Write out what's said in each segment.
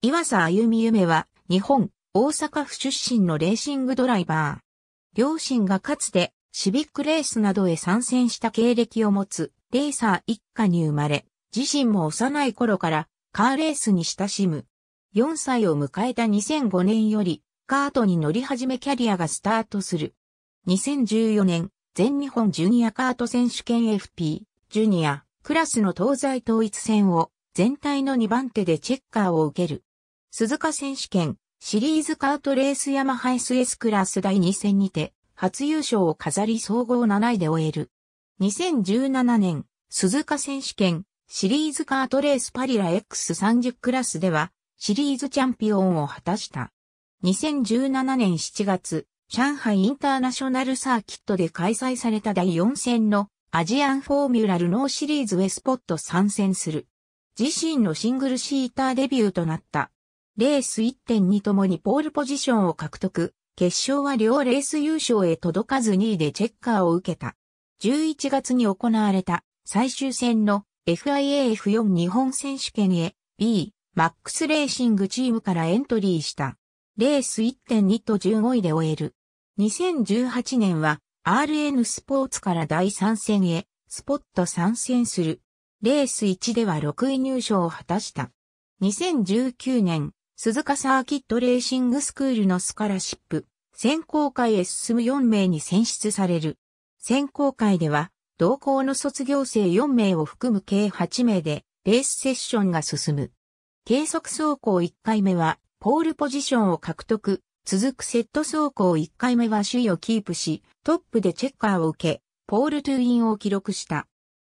岩佐歩夢は、日本、大阪府出身のレーシングドライバー。両親がかつて、シビックレースなどへ参戦した経歴を持つ、レーサー一家に生まれ、自身も幼い頃から、カーレースに親しむ。4歳を迎えた2005年より、カートに乗り始めキャリアがスタートする。2014年、全日本ジュニアカート選手権 FP、ジュニア、クラスの東西統一戦を、全体の2番手でチェッカーを受ける。鈴鹿選手権、シリーズカートレースヤマハ SS クラス第2戦にて、初優勝を飾り総合7位で終える。2017年、鈴鹿選手権、シリーズカートレースパリラ X30 クラスでは、シリーズチャンピオンを果たした。2017年7月、上海インターナショナルサーキットで開催された第4戦のアジアンフォーミュラルノーシリーズウェスポット参戦する。自身のシングルシーターデビューとなったレース1.2ともにポールポジションを獲得。決勝は両レース優勝へ届かず2位でチェッカーを受けた。11月に行われた最終戦の FIAF4 日本選手権へ B、マックスレーシングチームからエントリーした。レース1.2と15位で終える。2018年は RN スポーツから第3戦へスポット参戦する。レース1では6位入賞を果たした。2019年鈴鹿サーキットレーシングスクールのスカラシップ、選考会へ進む4名に選出される。選考会では、同校の卒業生4名を含む計8名で、レースセッションが進む。計測走行1回目は、ポールポジションを獲得。続くセット走行1回目は首位をキープし、トップでチェッカーを受け、ポールトゥインを記録した。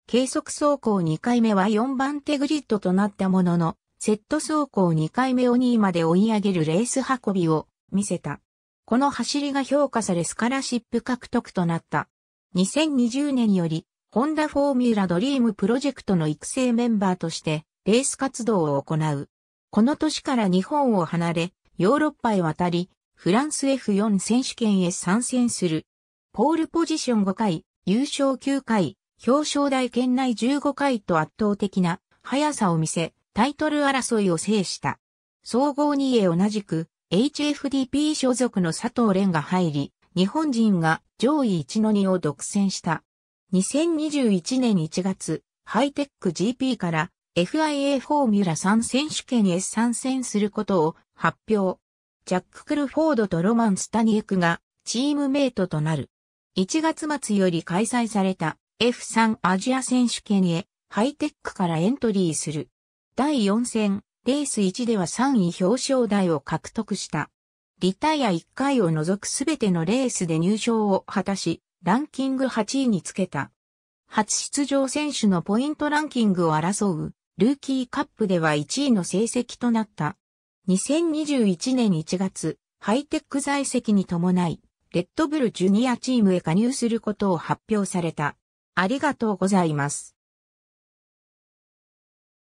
計測走行2回目は4番手グリッドとなったものの、セット走行2回目を2位まで追い上げるレース運びを見せた。この走りが評価されスカラシップ獲得となった。2020年より、ホンダフォーミュラドリームプロジェクトの育成メンバーとして、レース活動を行う。この年から日本を離れ、ヨーロッパへ渡り、フランス F4 選手権へ参戦する。ポールポジション5回、優勝9回、表彰台圏内15回と圧倒的な速さを見せ、タイトル争いを制した。総合2位へ同じく HFDP 所属の佐藤蓮が入り、日本人が上位1の2を独占した。2021年1月、ハイテック GP から FIA フォーミュラ3選手権へ参戦することを発表。ジャック・クルフォードとロマン・スタニエクがチームメイトとなる。1月末より開催された F3 アジア選手権へハイテックからエントリーする。第4戦、レース1では3位表彰台を獲得した。リタイア1回を除くすべてのレースで入賞を果たし、ランキング8位につけた。初出場選手のポイントランキングを争う、ルーキーカップでは1位の成績となった。2021年1月、ハイテック在籍に伴い、レッドブルジュニアチームへ加入することを発表された。ありがとうございます。